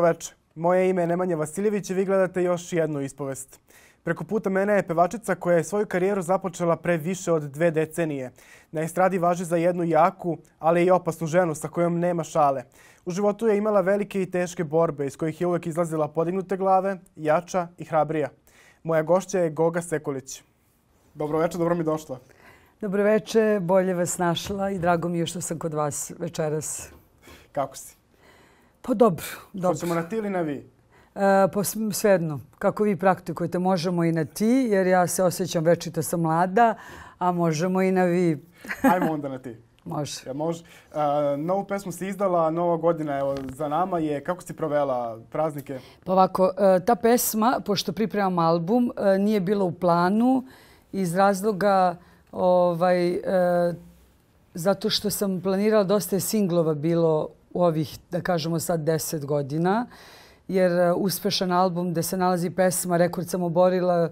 Dobroveče. Moje ime je Nemanja Vasiljević i vi gledate još jednu ispovest. Preko puta mene je pevačica koja je svoju karijeru započela pre više od dve decenije. Na estradi važi za jednu jaku, ali i opasnu ženu sa kojom nema šale. U životu je imala velike i teške borbe iz kojih je uvek izlazila podignute glave, jača i hrabrija. Moja gošća je Goga Sekulić. Dobroveče, dobro mi došla. Dobroveče, bolje vas našla i drago mi je što sam kod vas večeras. Kako si? Pa dobro, dobro. Hoćemo na ti ili na vi? E, pa svejedno, kako vi praktikujete, možemo i na ti, jer ja se osjećam večito sam mlada, a možemo i na vi. Ajmo onda na ti. Može. Ja, može. E, novu pesmu si izdala, nova godina evo, za nama je. Kako si provela praznike? Pa ovako, e, ta pesma, pošto pripremam album, e, nije bila u planu iz razloga ovaj, e, zato što sam planirala dosta je singlova bilo u ovih, da kažemo sad, deset godina. Jer e, uspešan album gde se nalazi pesma Rekord sam oborila, e,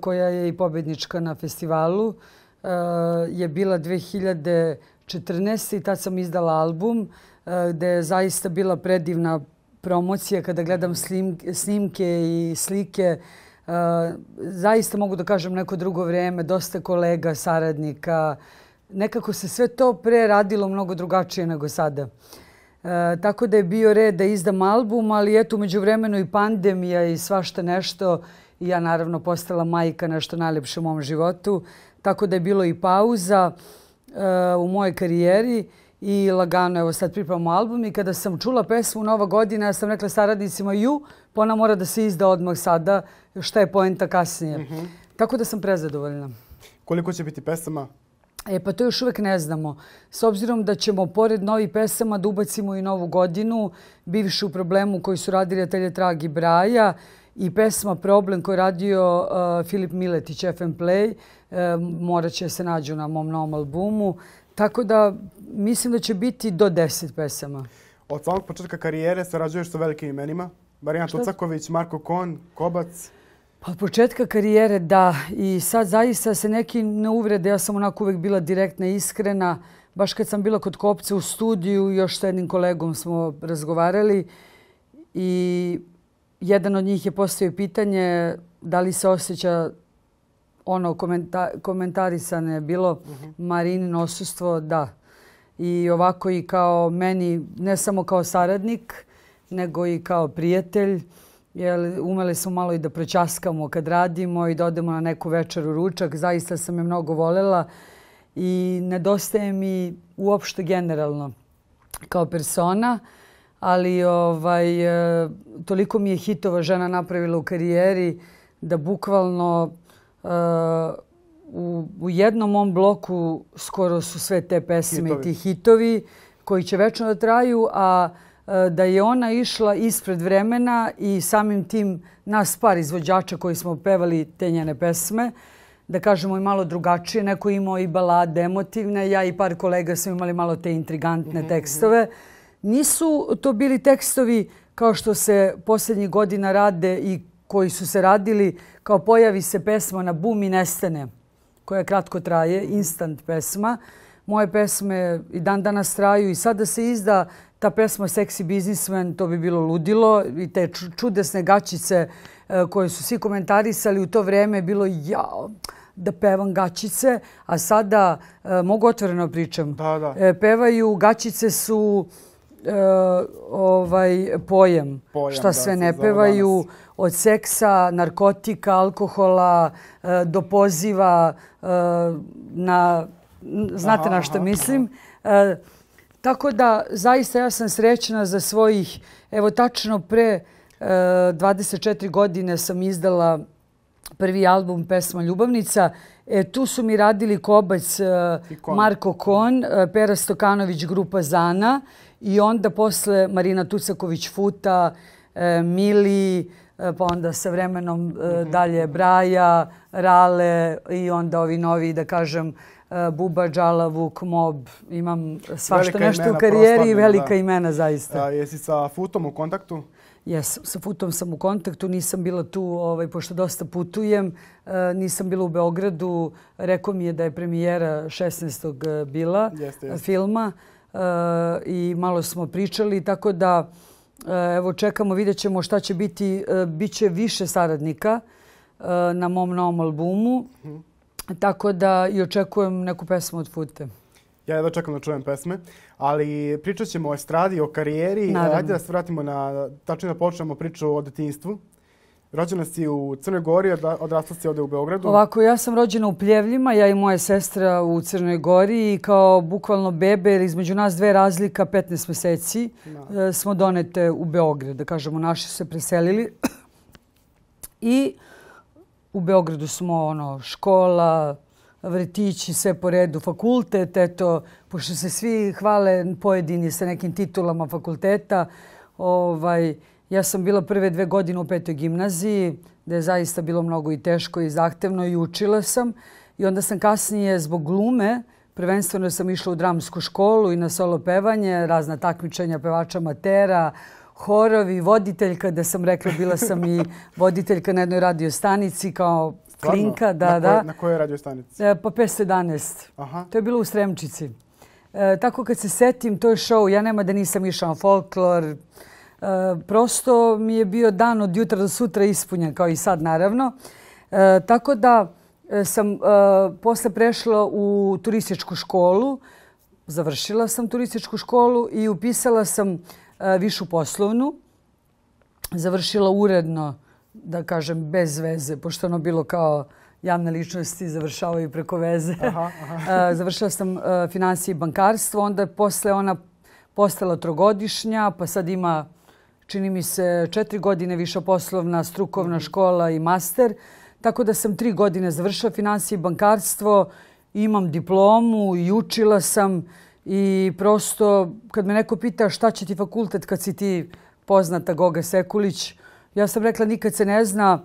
koja je i pobednička na festivalu, e, je bila 2014. i tad sam izdala album gde je zaista bila predivna promocija kada gledam snimke i slike. Zaista mogu da kažem neko drugo vreme, dosta kolega, saradnika. Nekako se sve to pre radilo mnogo drugačije nego sada. Uh, E, tako da je bio red da izdam album, ali eto, umeđu vremenu i pandemija i svašta nešto. ja naravno postala majka nešto najlepše u mom životu. Tako da je bilo i pauza e, u mojoj karijeri i lagano, evo sad pripremamo album i kada sam čula pesmu Nova godina, ja sam rekla saradnicima ju, pa ona mora da se izda odmah sada, šta je poenta kasnije. Mm -hmm. Tako da sam prezadovoljna. Koliko će biti pesama? E pa to još uvek ne znamo. S obzirom da ćemo pored novih pesama da ubacimo i Novu godinu, bivšu problemu koji su radili Atelje Tragi Braja i pesma Problem koju je radio uh, Filip Miletić, FM Play, uh, morat će se nađu na mom novom albumu. Tako da mislim da će biti do 10 pesama. Od samog početka karijere sarađuješ sa velikim imenima. Marijan Tucaković, Marko Kon, Kobac. Od početka karijere da i sad zaista se neki ne uvrede. Ja sam onako uvek bila direktna, i iskrena. Baš kad sam bila kod Kopce u studiju, još sa jednim kolegom smo razgovarali i jedan od njih je postavio pitanje da li se osjeća ono komenta, komentarisane bilo uh mhm. -huh. Marinino osustvo, da. I ovako i kao meni, ne samo kao saradnik, nego i kao prijatelj jer umeli smo malo i da prečaskamo kad radimo i da odemo na neku večeru ručak. Zaista sam je mnogo volela i nedostaje mi uopšte generalno kao persona, ali ovaj, eh, toliko mi je hitova žena napravila u karijeri da bukvalno uh, u, u jednom mom bloku skoro su sve te pesme hitovi. i ti hitovi koji će večno da traju, a uh, Eh, da je ona išla ispred vremena i samim tim nas par izvođača koji smo pevali te njene pesme, da kažemo i malo drugačije. Neko imao i balade emotivne, ja i par kolega smo imali malo te intrigantne mhm, mhm. tekstove. Nisu to bili tekstovi kao što se poslednjih godina rade i koji su se radili kao pojavi se pesma na bum i nestane, koja kratko traje, instant pesma. Moje pesme i dan danas traju i sada se izda ta pesma Sexy Businessman, to bi bilo ludilo i te čudesne gaćice e, koje su svi komentarisali u to vreme je bilo jao da pevam gaćice, a sada e, mogu otvoreno pričam. Da, da. E, pevaju, gaćice su ovaj pojem, pojem šta da, sve da, ne pevaju od seksa, narkotika, alkohola do poziva na znate aha, na šta mislim. Aha Tako da, zaista ja sam srećna za svojih, evo tačno pre 24 e, godine sam izdala prvi album Pesma Ljubavnica. E, tu su mi radili kobac e, Kon. Marko Kon, e, Pera Stokanović, grupa Zana i onda posle Marina Tucaković Futa, Mili, pa onda sa vremenom mhm. dalje Braja, Rale i onda ovi novi, da kažem, E, Buba, Džalavuk, Mob, imam svašta nešto u karijeri i velika da. imena zaista. A, jesi sa Futom u kontaktu? Jes, sa Futom sam u kontaktu, nisam bila tu, ovaj, pošto dosta putujem, e, nisam bila u Beogradu. Rekao mi je da je premijera 16. E, bila filma i malo smo pričali, tako da evo čekamo, vidjet ćemo šta će biti. Biće više saradnika na mom novom albumu. Mhm Tako da i očekujem neku pesmu od Fute. Ja jedva čekam da čujem pesme, ali pričat ćemo o estradi, o karijeri. Naravno. Ajde da se vratimo na, tačnije da počnemo priču o detinstvu. Rođena si u Crnoj Gori, odrasla si ovde u Beogradu. Ovako, ja sam rođena u Pljevljima, ja i moja sestra u Crnoj Gori i kao bukvalno bebe, između nas dve razlika, 15 meseci, da. e, smo donete u Beograd, da kažemo, naši su se preselili. I uh, u Beogradu smo ono, škola, vrtići, sve po redu, fakultet, eto, pošto se svi hvale pojedini sa nekim titulama fakulteta, ovaj, ja sam bila prve dve godine u petoj gimnaziji, da je zaista bilo mnogo i teško i zahtevno i učila sam. I onda sam kasnije zbog glume, prvenstveno sam išla u dramsku školu i na solo pevanje, razna takmičenja pevača matera, horovi, voditeljka, da sam rekla, bila sam i voditeljka na jednoj radio stanici kao klinka. Da, na, koje, da. na kojoj radio stanici? E, pa 511. Aha. To je bilo u Sremčici. E, tako kad se setim, to je show. Ja nema da nisam išao na folklor. E, prosto mi je bio dan od jutra do sutra ispunjen, kao i sad naravno. E, tako da e, sam e, posle prešla u turističku školu. Završila sam turističku školu i upisala sam E, višu poslovnu. Završila uredno, da kažem, bez veze, pošto ono bilo kao javne ličnosti završavaju preko veze. Aha, aha. E, završila sam e, financije i bankarstvo, onda je posle ona postala trogodišnja, pa sad ima, čini mi se, četiri godine viša poslovna, strukovna mhm. škola i master. Tako da sam tri godine završila financije i bankarstvo, imam diplomu i učila sam I prosto, kad me neko pita šta će ti fakultet kad si ti poznata Goga Sekulić, ja sam rekla nikad se ne zna,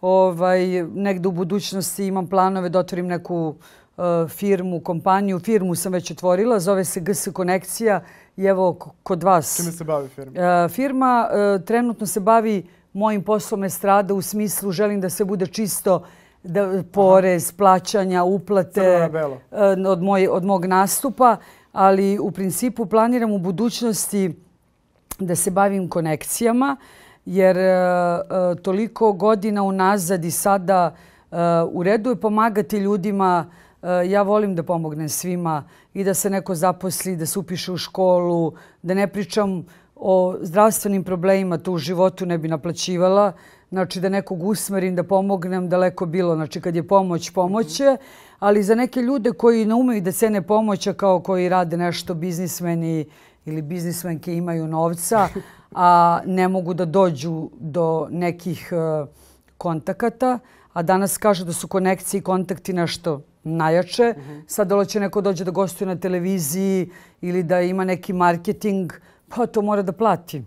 ovaj, negde u budućnosti imam planove da otvorim neku uh, firmu, kompaniju. Firmu sam već otvorila, zove se GS Konekcija i evo kod vas. Čime se bavi firma? Uh, firma uh, trenutno se bavi mojim poslom estrada u smislu želim da se bude čisto da, porez, Aha. plaćanja, uplate od, moj, od mog nastupa ali u principu planiram u budućnosti da se bavim konekcijama, jer e, e, toliko godina unazad i sada e, u redu je pomagati ljudima ja volim da pomognem svima i da se neko zaposli, da se upiše u školu, da ne pričam o zdravstvenim problemima, to u životu ne bi naplaćivala znači da nekog usmerim, da pomognem, daleko bilo, znači kad je pomoć, pomoće, ali za neke ljude koji ne umeju da cene pomoća kao koji rade nešto biznismeni ili biznismenke imaju novca, a ne mogu da dođu do nekih e, kontakata, a danas kaže da su konekcije i kontakti nešto najjače. Mhm. Sad dole će neko dođe da gostuje na televiziji ili da ima neki marketing, pa to mora da plati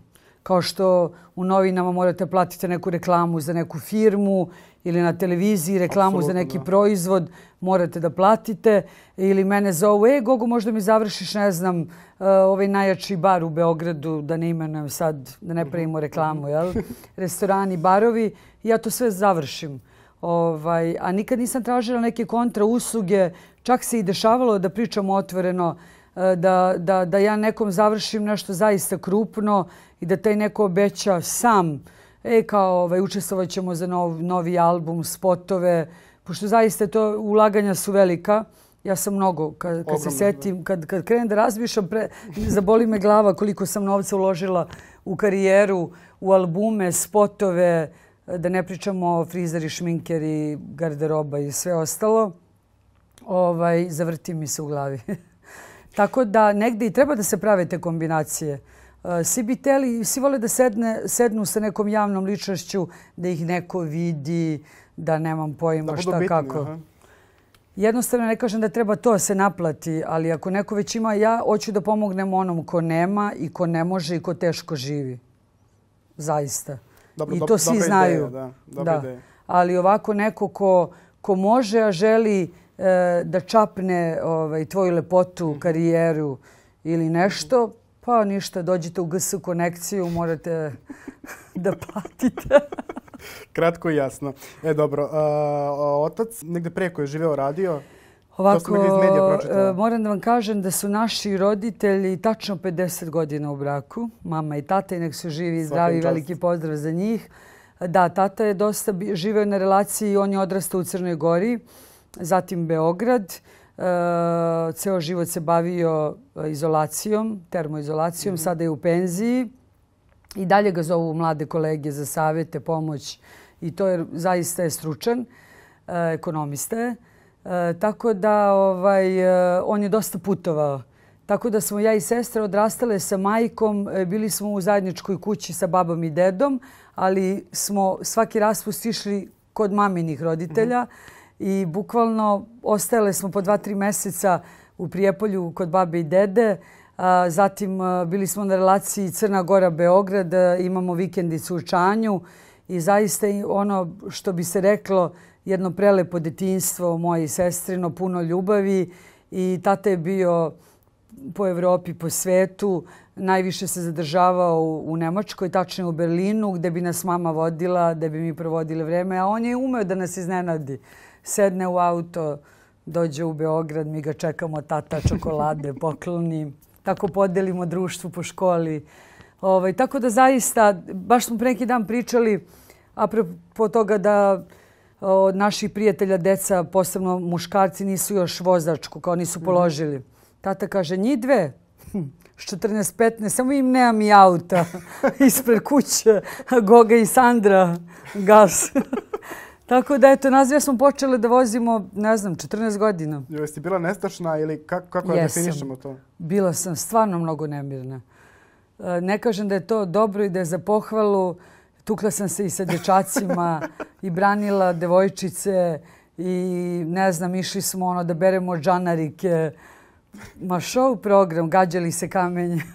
kao što u novinama morate platiti neku reklamu za neku firmu ili na televiziji reklamu Absolutno, za neki da. proizvod morate da platite ili mene zovu, e Gogo možda mi završiš ne znam eh, ovaj najjači bar u Beogradu da ne imenujem sad, da ne mhm, pravimo mhm. reklamu, jel? restorani, barovi ja to sve završim. Ovaj, a nikad nisam tražila neke kontra usluge, čak se i dešavalo da pričamo otvoreno E, da, da, da ja nekom završim nešto zaista krupno i da taj neko obeća sam e kao ovaj, učestvovat ćemo za nov, novi album, spotove, pošto zaista to ulaganja su velika. Ja sam mnogo, kad, kad se da. setim, kad, kad krenem da razmišljam, pre, zaboli me glava koliko sam novca uložila u karijeru, u albume, spotove, da ne pričamo o frizeri, šminkeri, garderoba i sve ostalo. Ovaj, zavrti mi se u glavi. Tako da negde i treba da se prave te kombinacije. E, svi bi teli, svi vole da sedne, sednu sa nekom javnom ličašću, da ih neko vidi, da nemam pojma da šta bitni, kako. Aha. Jednostavno ne kažem da treba to se naplati, ali ako neko već ima, ja hoću da pomognem onom ko nema i ko ne može i ko teško živi. Zaista. Dobro, I to dobro, svi dobro znaju. Ideje, da, dobro da. Ideja. Ali ovako neko ko, ko može, a želi E, da čapne ovaj, tvoju lepotu, mhm. karijeru ili nešto, pa ništa, dođite u GS konekciju, morate da platite. Kratko i jasno. E, dobro. Uh, otac negde preko je živeo, radio? Ovako, uh, moram da vam kažem da su naši roditelji tačno 50 godina u braku. Mama i tata i nek su živi i zdravi. Veliki pozdrav za njih. Da, tata je dosta živeo na relaciji i on je odrastao u Crnoj Gori. Uh, zatim Beograd. Uh, ceo život se bavio izolacijom, termoizolacijom, mm -hmm. sada je u penziji. I dalje ga zovu mlade kolege za savete, pomoć i to je zaista je stručan, uh, e, ekonomista je. E, tako da ovaj, uh, on je dosta putovao. Tako da smo ja i sestra odrastale sa majkom, bili smo u zajedničkoj kući sa babom i dedom, ali smo svaki raspust išli kod maminih roditelja. Mm -hmm i bukvalno ostajale smo po dva, tri meseca u Prijepolju kod babe i dede. A, zatim bili smo na relaciji Crna Gora-Beograd, imamo vikendicu u Čanju i zaista ono što bi se reklo jedno prelepo detinstvo moje i sestrino, puno ljubavi i tata je bio po Evropi, po svetu. Najviše se zadržavao u, Nemačkoj, tačno u Berlinu, gde bi nas mama vodila, da bi mi provodile vreme, a on je umeo da nas iznenadi sedne u auto, dođe u Beograd, mi ga čekamo, tata čokolade pokloni, tako podelimo društvu po školi. Ovaj, tako da zaista, baš smo pre neki dan pričali, apropo toga da od naših prijatelja deca, posebno muškarci, nisu još vozačku, kao nisu mhm. položili. Tata kaže, njih dve, 14-15, hm, samo im nemam i auta ispred kuće, Goga i Sandra, gas. Tako da, eto, nas dvije smo počele da vozimo, ne znam, 14 godina. Jeste bila nestašna ili kako, kako da definišemo to? Bila sam stvarno mnogo nemirna. E, ne kažem da je to dobro i da je za pohvalu. Tukla sam se i sa dječacima i branila devojčice i ne znam, išli smo ono da beremo džanarike. Ma show program, gađali se kamenje.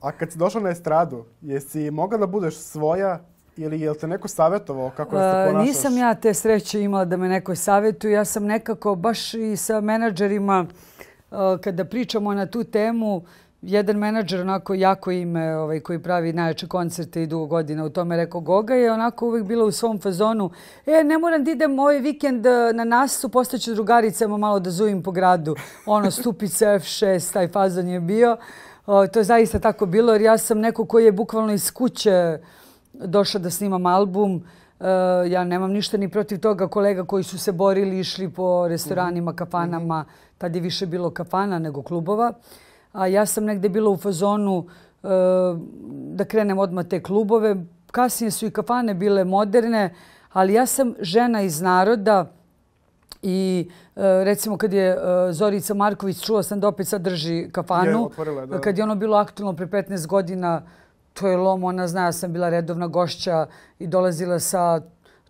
A kad si došla na estradu, jesi mogla da budeš svoja ili je li te neko savjetovao kako da se ponašaš? Nisam ja te sreće imala da me neko savjetuje. Ja sam nekako baš i sa menadžerima kada pričamo na tu temu, jedan menadžer onako jako ime ovaj, koji pravi najjače koncerte i dugo godina u tome rekao Goga je onako uvek bila u svom fazonu e ne moram da idem ovaj vikend e, na nasu postaću drugaricama malo da zuvim po gradu ono stupica F6 taj fazon je bio to je zaista tako bilo jer ja sam neko koji je bukvalno iz kuće uh, došla da snimam album. E, ja nemam ništa ni protiv toga kolega koji su se borili, išli po restoranima, kafanama. Tad je više bilo kafana nego klubova. A ja sam negde bila u fazonu e, da krenem odmah te klubove. Kasnije su i kafane bile moderne, ali ja sam žena iz naroda, I e, recimo kad je Zorica Marković, čula sam da opet sad drži kafanu, je, da. kad je ono bilo aktualno pre 15 godina, to je lom, ona zna, ja sam bila redovna gošća i dolazila sa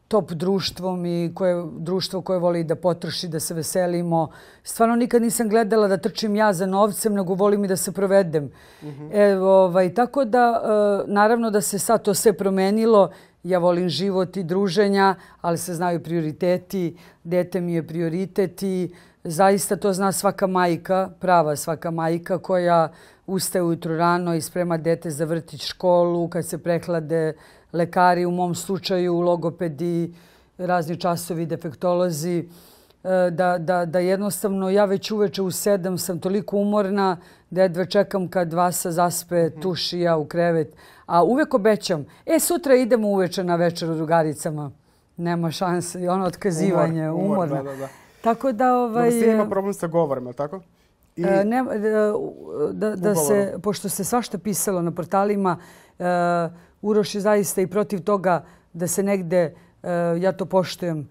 top društvom i koje, društvo koje voli da potrši, da se veselimo. Stvarno nikad nisam gledala da trčim ja za novcem, nego volim i da se provedem. Mm -hmm. e, ovaj, tako da, e, naravno da se sad to sve promenilo. Ja volim život i druženja, ali se znaju prioriteti. Dete mi je prioritet i Zaista to zna svaka majka, prava svaka majka koja ustaje ujutro rano i sprema dete za vrtić školu, kad se prehlade lekari, u mom slučaju logopedi, razni časovi, defektolozi, e, da, da, da jednostavno ja već uveče u sedam sam toliko umorna da jedva čekam kad Vasa zaspe mhm. tuši ja u krevet. A uvek obećam, e sutra idemo uveče na večer u drugaricama. Nema šanse, ono otkazivanje, umor, umorna. Umor, da, da, da. Tako da... Ovaj, Da ima e, problem sa govorom, je li tako? I... E, ne, e, da, da se, pošto se svašta pisalo na portalima, e, Uroš je zaista i protiv toga da se negde ja to poštujem,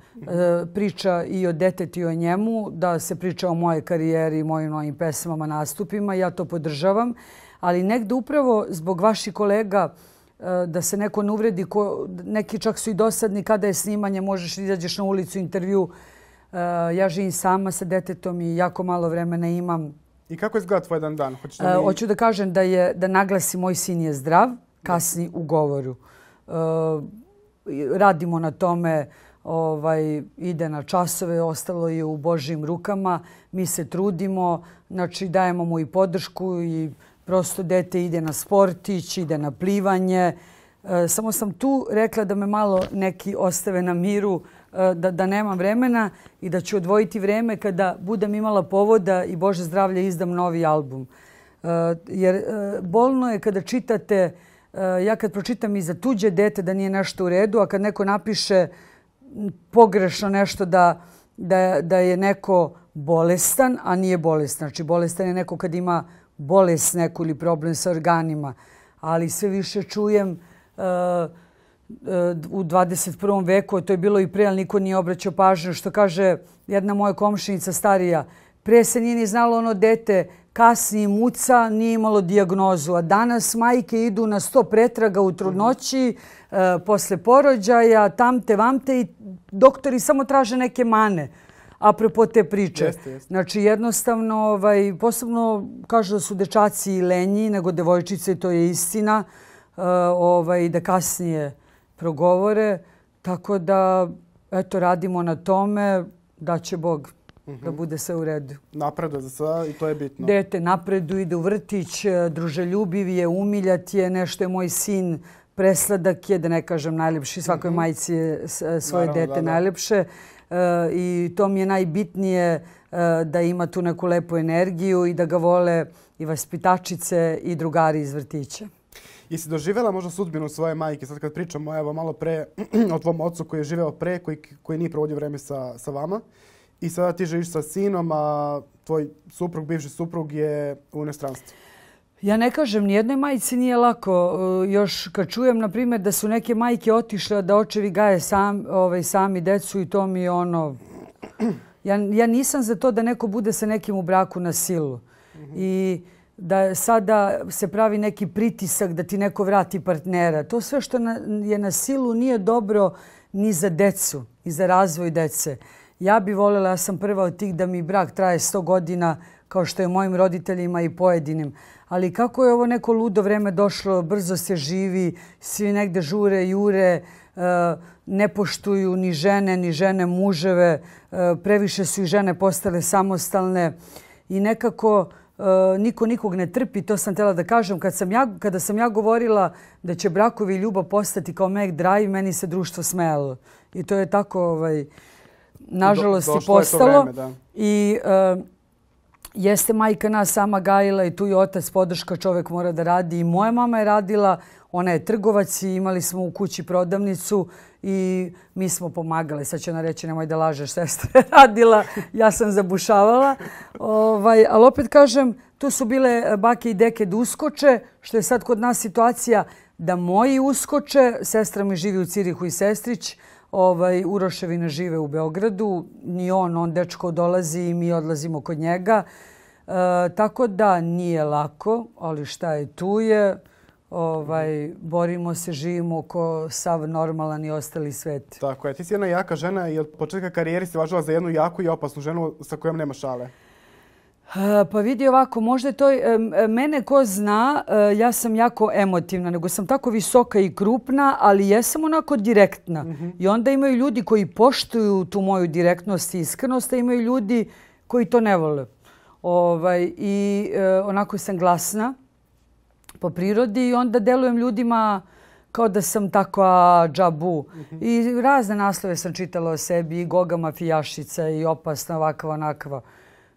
priča i o detetu i o njemu, da se priča o moje karijeri, mojim novim pesmama, nastupima. Ja to podržavam. Ali negde upravo zbog vaših kolega da se neko ne uvredi, neki čak su i dosadni kada je snimanje, možeš da izađeš na ulicu, intervju, Eh, ja živim sama sa detetom i jako malo vremena imam. I kako je izgleda tvoj dan dan? Hoćeš da eh, mi... Hoću da kažem da, je, da naglasi moj sin je zdrav, kasni u govoru. Eh, radimo na tome, ovaj, ide na časove, ostalo je u Božim rukama. Mi se trudimo, znači dajemo mu i podršku i prosto dete ide na sportić, ide na plivanje. samo sam tu rekla da me malo neki ostave na miru E, da, da nemam vremena i da ću odvojiti vreme kada budem imala povoda i Bože zdravlje izdam novi album. E, jer e, bolno je kada čitate, ja kad pročitam i za tuđe dete da nije nešto u redu, a kad neko napiše pogrešno nešto da, da, da je neko bolestan, a nije bolestan. Znači bolestan je neko kad ima bolest neku ili problem sa organima. Ali sve više čujem uh, Eh, u 21. veku, to je bilo i pre, ali niko nije obraćao pažnju, što kaže jedna moja komšinica starija, pre se nije ni znalo ono dete, kasnije muca, nije imalo dijagnozu, a danas majke idu na sto pretraga u trudnoći, mm -hmm. posle porođaja, tamte, vamte i doktori samo traže neke mane apropo te priče. Jeste, jeste. Znači, jednostavno, ovaj, posebno kažu da su dečaci i lenji, nego devojčice, to je istina, e, ovaj, da kasnije progovore. Tako da, eto, radimo na tome da će Bog mm -hmm. da mhm. bude sve u redu. Napreda za sve i to je bitno. Dete napredu, ide u vrtić, e, druželjubiv je, umiljat je, nešto je moj sin, presladak je, da ne kažem najljepši, svakoj mm -hmm. majci je e, svoje Naravno, da, dete da, da. najljepše. E, I to mi je najbitnije da ima tu neku lepu energiju i da ga vole i vaspitačice i drugari iz vrtića. Jesi doživela možda sudbinu svoje majke? Sad kad pričamo evo, malo pre o tvom ocu koji je živeo pre, koji, koji nije provodio vreme sa, sa vama. I sada ti živiš sa sinom, a tvoj suprug, bivši suprug je u inostranstvu. Ja ne kažem, nijednoj majci nije lako. Uh, još kad čujem, na primjer, da su neke majke otišle, da očevi gaje sam, ovaj, sami decu i to mi ono... Ja, ja nisam za to da neko bude sa nekim u braku na silu. Mm -hmm. I da sada se pravi neki pritisak da ti neko vrati partnera. To sve što je na silu nije dobro ni za decu, i za razvoj dece. Ja bih voljela, ja sam prva od tih da mi brak traje 100 godina kao što je mojim roditeljima i pojedinim. Ali kako je ovo neko ludo vreme došlo, brzo se živi, svi negde žure, jure, e, ne poštuju ni žene, ni žene muževe, e, previše su i žene postale samostalne i nekako Eh, niko nikog ne trpi, to sam tela da kažem. Kad sam ja, kada sam ja govorila da će brakovi i ljubav postati kao Mac Drive, meni se društvo smejalo. I to je tako, ovaj, nažalost, Do, i postalo. Vreme, da. I uh, jeste majka nas sama gajila i tu i otac podrška čovjek mora da radi. I moja mama je radila, Ona je trgovac i imali smo u kući prodavnicu i mi smo pomagali. Sad će ona reći nemoj da lažeš, sestra je radila, ja sam zabušavala. Ovaj, ali opet kažem, tu su bile bake i deke da uskoče, što je sad kod nas situacija da moji uskoče. Sestra mi živi u Cirihu i sestrić, ovaj, Uroševina žive u Beogradu. Ni on, on dečko dolazi i mi odlazimo kod njega. E, tako da nije lako, ali šta je tu je ovaj, borimo se, živimo ko sav normalan i ostali svet. Tako je. Ti si jedna jaka žena i od početka karijeri si važila za jednu jaku i opasnu ženu sa kojom nema šale. Pa vidi ovako, možda to, mene ko zna, e, ja sam jako emotivna, nego sam tako visoka i krupna, ali jesam onako direktna. Mm -hmm. I onda imaju ljudi koji poštuju tu moju direktnost i iskrenost, a imaju ljudi koji to ne vole. Ovaj, I e, onako sam glasna po prirodi i onda delujem ljudima kao da sam tako a, džabu. Mm -hmm. I razne naslove sam čitala o sebi, i Goga mafijašica, i opasna ovakva, onakva.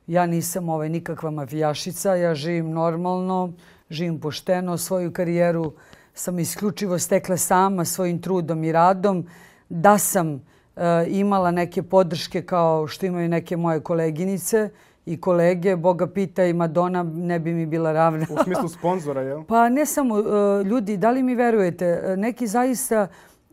Ja nisam ovaj, nikakva mafijašica, ja živim normalno, živim pošteno, svoju karijeru sam isključivo stekla sama svojim trudom i radom. Da sam uh, imala neke podrške kao što imaju neke moje koleginice, i kolege, Boga pita i Madonna ne bi mi bila ravna. U smislu sponzora, jel? Pa ne samo. E, ljudi, da li mi verujete? E, neki zaista,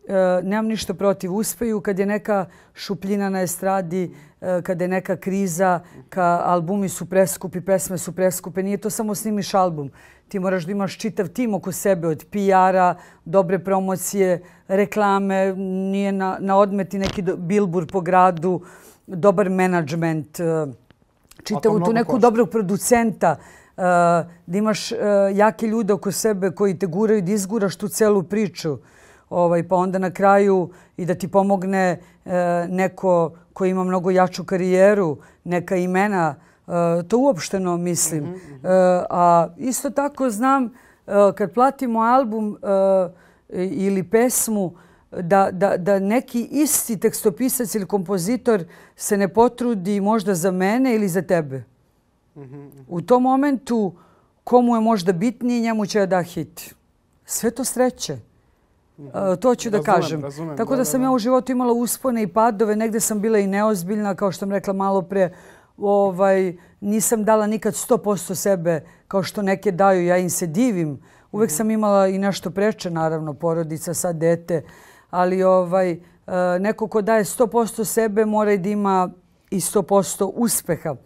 e, nemam ništa protiv, uspeju kad je neka šupljina na estradi, kad je neka kriza, ka albumi su preskupi, pesme su preskupe. Nije to samo snimiš album. Ti moraš da imaš čitav tim oko sebe od PR-a, dobre promocije, reklame, nije na, na odmeti neki billboard po gradu, dobar management, čitavu tu neku košta. dobrog producenta, uh, da imaš uh, jake ljude oko sebe koji te guraju da izguraš tu celu priču, ovaj, pa onda na kraju i da ti pomogne uh, neko koji ima mnogo jaču karijeru, neka imena, uh, to uopšteno mislim. Mm -hmm. A isto tako znam uh, kad platimo album ili pesmu, da, da, da neki isti tekstopisac ili kompozitor se ne potrudi možda za mene ili za tebe. Mm -hmm. U tom momentu komu je možda bitnije, njemu će da hit. Sve to sreće. Mm -hmm. To ću da kažem. Razumem, Tako da, da, da sam da. ja u životu imala uspone i padove. Negde sam bila i neozbiljna, kao što sam rekla malo pre. Ovaj, nisam dala nikad 100% sebe kao što neke daju. Ja im se divim. Uvek mhm. sam imala i nešto preče, naravno, porodica, sad dete ali ovaj, e, neko ko daje 100% sebe mora da ima i 100% uspeha.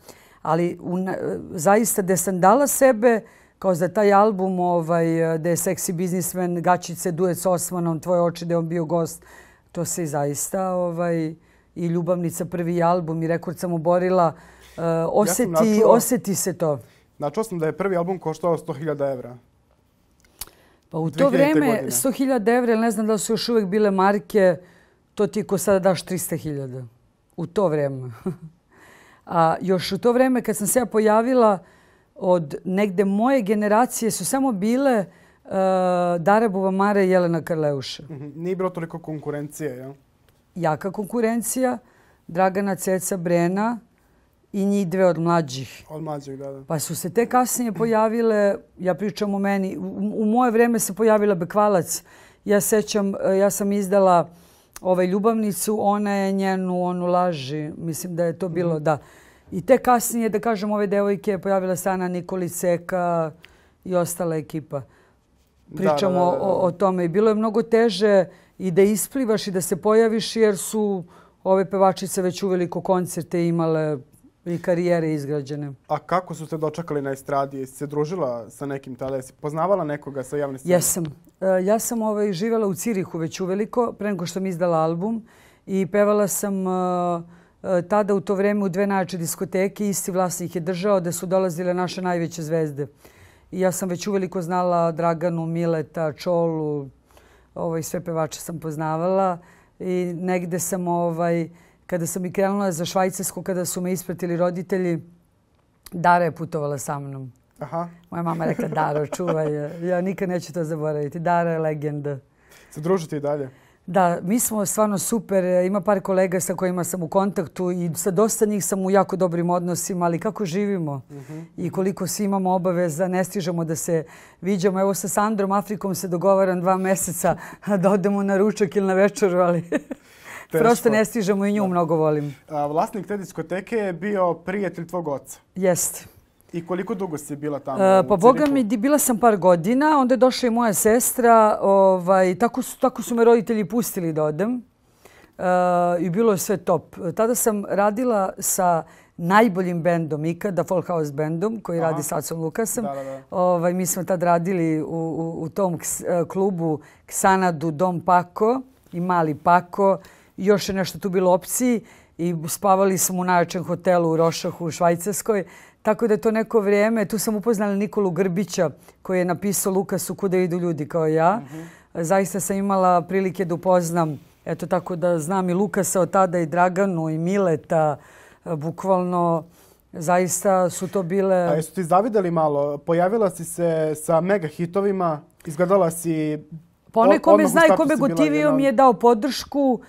Ali u, e, zaista da sam dala sebe, kao za taj album, ovaj, e, da je seksi biznismen, Gačice, Duet s Osmanom, Tvoje oči, da je on bio gost, to se i zaista ovaj, i Ljubavnica prvi album i rekord sam oborila. Uh, oseti, ja sam načuo, oseti se to. Načuo sam da je prvi album koštao 100.000 evra. Pa u to vreme 100.000 evra, ne znam da su još uvek bile marke, to ti ko sada daš 300.000. U to vreme. A još u to vreme kad sam se ja pojavila, od negde moje generacije su samo bile uh, e, Dara Bubamare i Jelena Karleuša. Mm -hmm. Nije bilo toliko konkurencije, jel? Ja? Jaka konkurencija. Dragana Ceca Brena, i njih dve od mlađih. Od mlađih, da, da. Pa su se te kasnije pojavile, ja pričam o meni, u, u moje vreme se pojavila Bekvalac. Ja sećam, e, ja sam izdala ovaj, Ljubavnicu, ona je njenu, onu laži, mislim da je to bilo, mm. da. I te kasnije, da kažem, ove devojke je pojavila Stana Ceka i ostala ekipa. Da, Pričamo da, da, da, o, da. o tome. I bilo je mnogo teže i da isplivaš i da se pojaviš jer su ove pevačice već uveliko koncerte imale i karijere izgrađene. A kako su ste dočekali na estradi? Jesi se družila sa nekim tada? Jesi poznavala nekoga sa javne scene? Jesam. E, ja sam ovaj, živjela u Cirihu već uveliko, pre nego što mi izdala album. I pevala sam e, e, tada u to vreme u dve najveće diskoteke. Isti vlasnik je držao da su dolazile naše najveće zvezde. I ja sam već uveliko znala Draganu, Mileta, Čolu, ovaj, sve pevače sam poznavala. I negde sam ovaj, kada sam i krenula za Švajcarsku, kada su me ispratili roditelji, Dara je putovala sa mnom. Aha. Moja mama je rekla, Daro, čuvaj je. Ja nikad neću to zaboraviti. Dara je legenda. Se družite i dalje? Da, mi smo stvarno super. Ima par kolega sa kojima sam u kontaktu i sa dosta njih sam u jako dobrim odnosima, ali kako živimo uh mhm. -huh. i koliko svi imamo obaveza, ne stižemo da se viđamo. Evo sa Sandrom Afrikom se dogovaram dva meseca da odemo na ručak ili na večeru, ali teško. Prosto ne stižemo i nju, da. mnogo volim. A, vlasnik te diskoteke je bio prijatelj tvog oca. Jeste. I koliko dugo si bila tamo? A, e, pa boga mi, bila sam par godina, onda je došla i moja sestra. Ovaj, tako, su, tako su me roditelji pustili da odem. Uh, I bilo je sve top. Tada sam radila sa najboljim bendom ikada, Folk House bendom, koji Aha. radi sa Acom Lukasom. Da, da, da. Ovaj, mi smo tad radili u, u, u tom e, klubu Ksanadu Dom Pako i Mali Pako još je nešto tu bilo opciji i spavali smo u najvećem hotelu u Rošahu u Švajcarskoj. Tako da je to neko vrijeme, tu sam upoznala Nikolu Grbića koji je napisao Lukasu kuda da idu ljudi kao ja. Mm -hmm. Zaista sam imala prilike da upoznam, eto tako da znam i Lukasa od tada i Draganu i Mileta, bukvalno zaista su to bile... A jesu ti zavideli malo? Pojavila si se sa mega hitovima, izgledala si Pa onaj ko me zna i ko me gotivio mi je dao podršku, eh,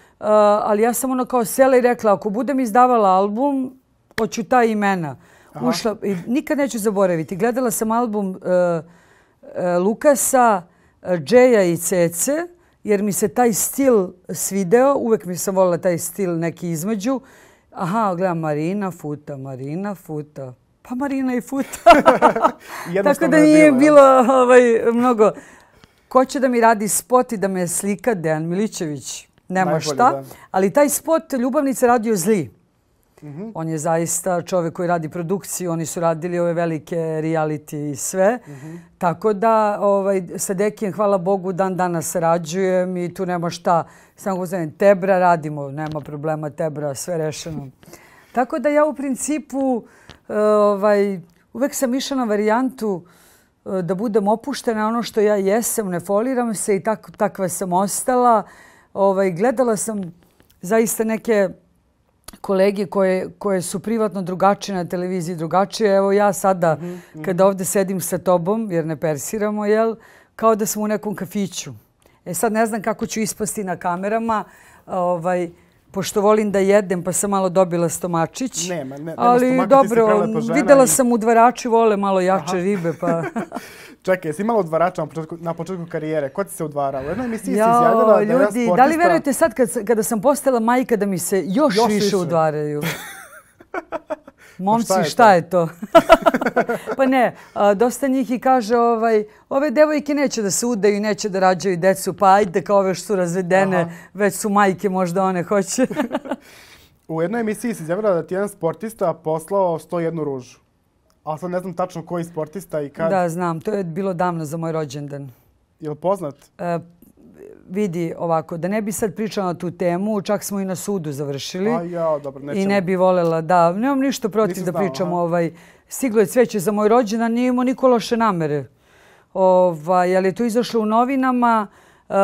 ali ja sam ono kao sela i rekla, ako budem izdavala album, hoću ta imena. Ušla, i nikad neću zaboraviti. Gledala sam album eh, eh, Lukasa, Džeja i Cece, jer mi se taj stil svideo. Uvek mi sam volila taj stil neki između. Aha, gledam Marina, Futa, Marina, Futa. Pa Marina i Futa. Tako da nije bilo ovaj, mnogo ko će da mi radi spot i da me slika Dejan Milićević? Nema Najbolje, šta. Da. Ali taj spot Ljubavnice radio zli. Mm -hmm. On je zaista čovjek koji radi produkciju, oni su radili ove velike reality i sve. Mm -hmm. Tako da ovaj, sa Dekijem, hvala Bogu, dan danas sarađujem i tu nema šta. Samo go zovem Tebra, radimo, nema problema Tebra, sve rešeno. Tako da ja u principu eh, ovaj, uvek sam išla na varijantu E, da budem opuštena ono što ja jesam, ne foliram se i tak, takva sam ostala. Ovaj, gledala sam zaista neke kolege koje, koje su privatno drugačije na televiziji, drugačije. Evo ja sada, mm -hmm. kada ovde sedim sa tobom, jer ne persiramo, jel, kao da smo u nekom kafiću. E sad ne znam kako ću ispasti na kamerama, ovaj, pošto volim da jedem, pa sam malo dobila stomačić. Nema, nema stomačić, ali dobro, videla sam u dvaraču, vole malo jače ribe, pa... Čekaj, jesi imala u na početku, na početku karijere? Ko ti se udvarao? Jedna mi emisiji si izjavila da ljudi, sportista... Da li verujete sad kad, kada sam postala majka da mi se još, još više, više udvaraju? Momci, šta, je šta je to? pa ne, a, dosta njih i kaže ovaj, ove devojke neće da se udaju, neće da rađaju decu, pa ajde kao ove što su razvedene, Aha. već su majke, možda one hoće. U jednoj emisiji se izjavila da ti jedan sportista poslao 101 ružu. A sad ne znam tačno koji sportista i kad. Da, znam. To je bilo davno za moj rođendan. Je li poznat? E, vidi ovako, da ne bi sad pričala na tu temu, čak smo i na sudu završili. A ja, dobro, nećemo. I ne bi volela da, nemam ništa protiv Nisam da pričam. Znala, ovaj, stiglo je cveće za moj rođendan, nije imao niko loše namere. Ovaj, ali je to izašlo u novinama, uh,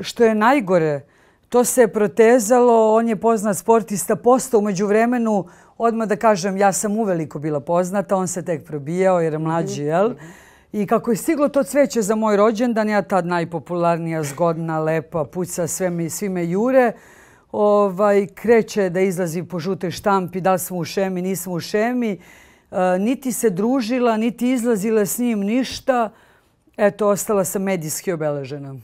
što je najgore. To se je protezalo, on je poznat sportista, postao umeđu vremenu, odmah da kažem, ja sam uveliko bila poznata, on se tek probijao jer je mlađi, mhm, jel? Mm -hmm. I kako je stiglo to cveće za moj rođendan, ja tad najpopularnija, zgodna, lepa, puca, sve mi, svi me jure, ovaj, kreće da izlazi po žute štampi, da smo u šemi, nismo u šemi. E, niti se družila, niti izlazila s njim ništa. Eto, ostala sam medijski obeležena.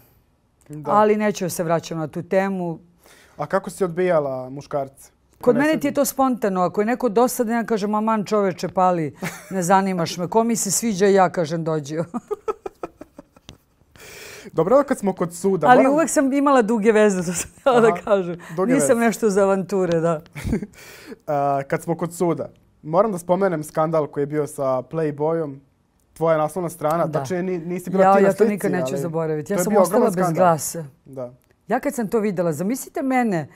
Da. Ali neću da se vraćam na tu temu. A kako si odbijala muškarce? Kod mene ti je to spontano. Ako je neko dosadan, ja kažem, aman čoveče, pali, ne zanimaš me. Ko mi se sviđa, ja kažem, dođi. Dobro, kad smo kod suda... Ali moram... uvek sam imala duge veze, to sam htjela da kažem. Nisam veze. nešto za avanture, da. A, kad smo kod suda, moram da spomenem skandal koji je bio sa Playboyom, tvoja naslovna strana, da. tačnije nisi bila ja, ti na slici. Ja to nikad neću zaboraviti. Ja sam ostala bez glasa. Da. Ja kad sam to videla, zamislite mene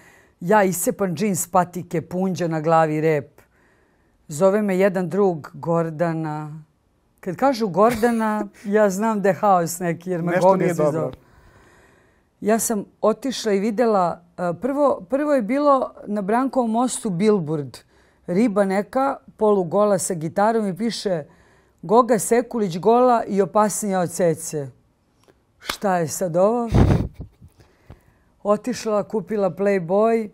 Ja isepan džins, patike, punđa na glavi, rep. Zove me jedan drug Gordana. Kad kažu Gordana, ja znam da je haos neki, jer me Goga se zove. Ja sam otišla i videla, e, prvo, prvo je bilo na Brankovom mostu billboard. Riba neka, polugola sa gitarom i piše Goga Sekulić gola i opasnija od cece. Šta je sad ovo? otišla, kupila Playboy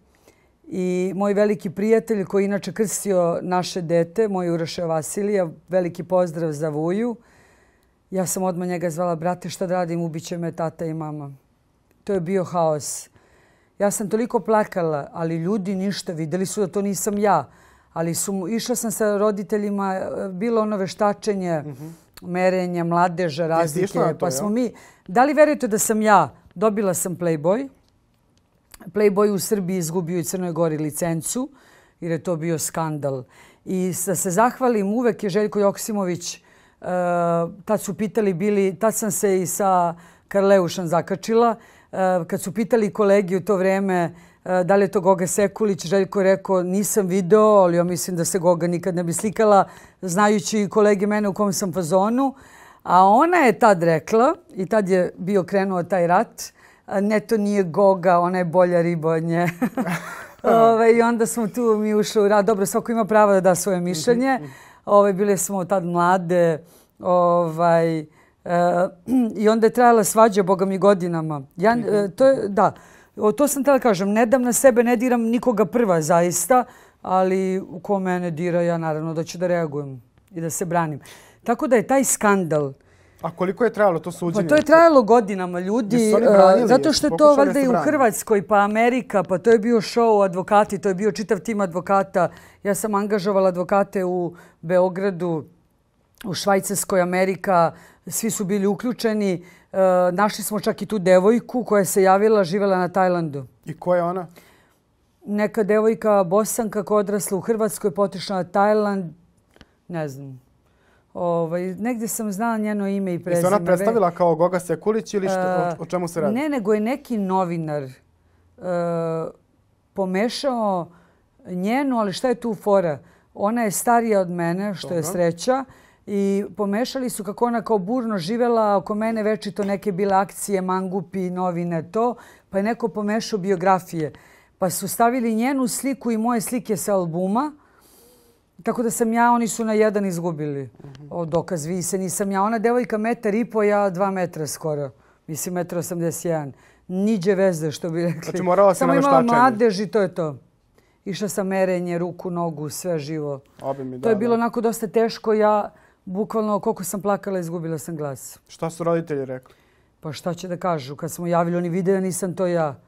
i moj veliki prijatelj koji inače krstio naše dete, moj Uroša Vasilija, veliki pozdrav za Vuju. Ja sam odmah njega zvala, brate, šta da radim, ubiće me tata i mama. To je bio haos. Ja sam toliko plakala, ali ljudi ništa, videli su da to nisam ja. Ali su, išla sam sa roditeljima, bilo ono veštačenje, mm -hmm. mladeža, razlike. To, pa smo mi, da li verujete da sam ja, dobila sam Playboy, Playboy u Srbiji izgubio i Crnoj Gori licencu, jer je to bio skandal. I da se zahvalim, uvek je Željko Joksimović, uh, tad su pitali bili, tad sam se i sa Karleušan zakačila, uh, kad su pitali kolegi u to vreme e, da li je to Goga Sekulić, Željko je rekao nisam video, ali ja mislim da se Goga nikad ne bi slikala, znajući kolege mene u kom sam fazonu. A ona je tad rekla, i tad je bio krenuo taj rat, ne, to nije Goga, ona je bolja riba od nje. Ove, ovaj, I onda smo tu mi ušli u rad. Dobro, svako ima pravo da da svoje mišljenje. Mhm, mhm. Ove, ovaj, bile smo tad mlade. Ovaj, e, I onda je trajala svađa, boga mi, godinama. Ja, mhm, e, to je, da, o, to sam tela kažem. Ne dam na sebe, ne diram nikoga prva zaista, ali u ko mene dira, ja naravno da ću da reagujem i da se branim. Tako da je taj skandal A koliko je trajalo to suđenje? Pa to je trajalo godinama ljudi, branili, e, zato što je to da valjda i u Hrvatskoj, pa Amerika, pa to je bio show advokati, to je bio čitav tim advokata. Ja sam angažovala advokate u Beogradu, u Švajcarskoj, Amerika, svi su bili uključeni. E, našli smo čak i tu devojku koja se javila, živela na Tajlandu. I ko je ona? Neka devojka bosanka koja odrasla u Hrvatskoj, potišla na Tajland, ne znam. Ovaj, negde sam znala njeno ime i prezime. I se ona predstavila kao Goga Sekulić ili što, o, čemu se radi? Ne, nego je neki novinar uh, pomešao njenu, ali šta je tu fora? Ona je starija od mene, što Dobro. je sreća. I pomešali su kako ona kao burno živela, oko mene večito neke bile akcije, mangupi, novine, to. Pa je neko pomešao biografije. Pa su stavili njenu sliku i moje slike sa albuma Tako da sam ja, oni su na jedan izgubili uh dokaz vise. Nisam ja. Ona devojka metar i po, ja dva metra skoro. Mislim, metar 81. Niđe veze, što bi rekli. Znači morala sam Samo imala mladež i to je to. Išla sam merenje, ruku, nogu, sve živo. to je da, bilo da. onako dosta teško. Ja, bukvalno, koliko sam plakala, izgubila sam glas. Šta su roditelji rekli? Pa šta će da kažu? Kad smo javili, oni vide da nisam to ja.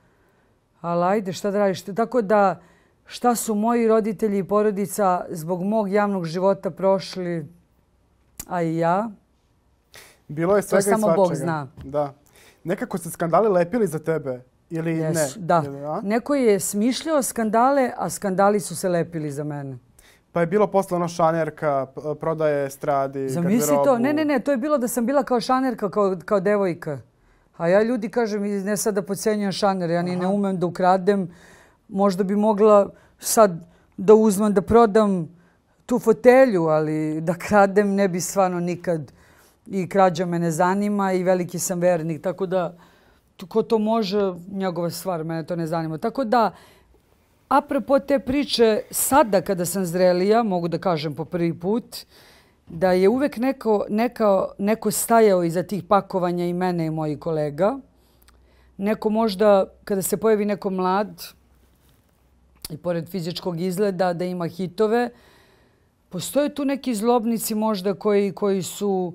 Ali ajde, šta da radiš? Tako da šta su moji roditelji i porodica zbog mog javnog života prošli, a i ja. Bilo je svega i svačega. samo Bog zna. Da. Nekako se skandali lepili za tebe ili yes, ne? Da. Ili, Neko je smišljao skandale, a skandali su se lepili za mene. Pa je bilo posle ono šanerka, prodaje stradi, Zamisli to. Ne, ne, ne, to je bilo da sam bila kao šanerka, kao, kao devojka. A ja ljudi kažem, ne sad da pocenjam šaner, ja ni Aha. ne umem da ukradem, možda bi mogla sad da uzmem, da prodam tu fotelju, ali da kradem ne bi stvarno nikad i krađa me ne zanima i veliki sam vernik, tako da ko to može, njegova stvar, mene to ne zanima. Tako da, apropo te priče, sada kada sam zrelija, mogu da kažem po prvi put, da je uvek neko, neka, neko stajao iza tih pakovanja i mene i mojih kolega. Neko možda, kada se pojavi neko mlad, i pored fizičkog izgleda da ima hitove. Postoje tu neki zlobnici možda koji, koji su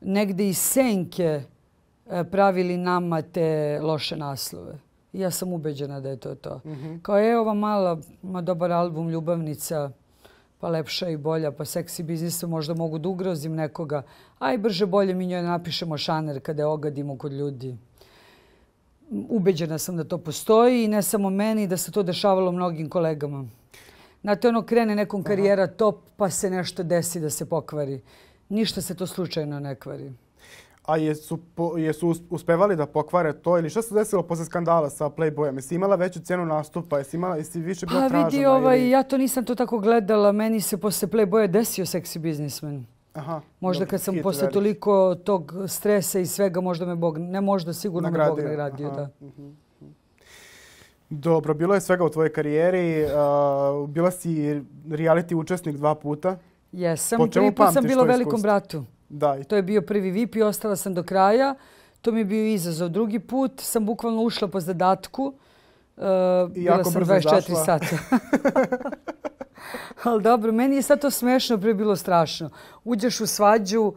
negde iz senke e, pravili nama te loše naslove. I ja sam ubeđena da je to to. Mm -hmm. Kao je ova mala, ma dobar album Ljubavnica, pa lepša i bolja, pa seksi biznisa, možda mogu da ugrozim nekoga. Aj brže bolje mi njoj napišemo šaner kada je ogadimo kod ljudi ubeđena sam da to postoji i ne samo meni, da se to dešavalo mnogim kolegama. Znate, ono krene nekom karijera top, pa se nešto desi da se pokvari. Ništa se to slučajno ne kvari. A jesu, po, jesu uspevali da pokvare to ili šta se desilo posle skandala sa Playboyem? Jesi imala veću cenu nastupa? Jesi, imala, jesi više bila pa, tražena? Pa vidi, ovaj, ili... ja to nisam to tako gledala. Meni se posle Playboya desio seksi biznismen. Aha, možda dobro, kad sam posle toliko tog stresa i svega, možda me Bog, ne možda, sigurno nagradio. me Bog nagradio. Aha. Da. Mhm, mhm. Dobro, bilo je svega u tvojoj karijeri. Uh, bila si reality učesnik dva puta. Jesam, po prvi put sam bila u Velikom bratu. Da. To je bio prvi VIP i ostala sam do kraja. To mi je bio izazov. Drugi put sam bukvalno ušla po zadatku. Uh, bila sam 24 sata. Ali dobro, meni je sad to smešno, pre bilo strašno. Uđeš u svađu,